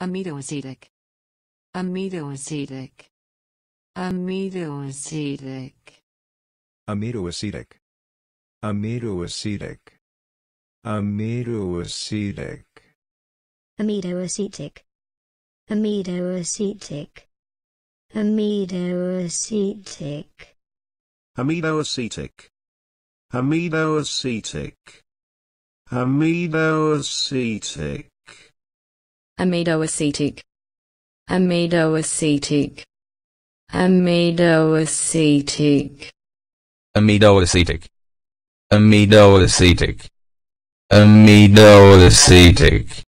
Amidoacetic. Amidoacetic. Amidoacetic. Amidoacetic. Amidoacetic. Amidoacetic. Amidoacetic. Amidoacetic. Amidoacetic. Amidoacetic. Amidoacetic. Ametoacetic. Amidoacetic. Amidoacetic. Amidoacetic. Amidoacetic. Amidoacetic. Amidoacetic.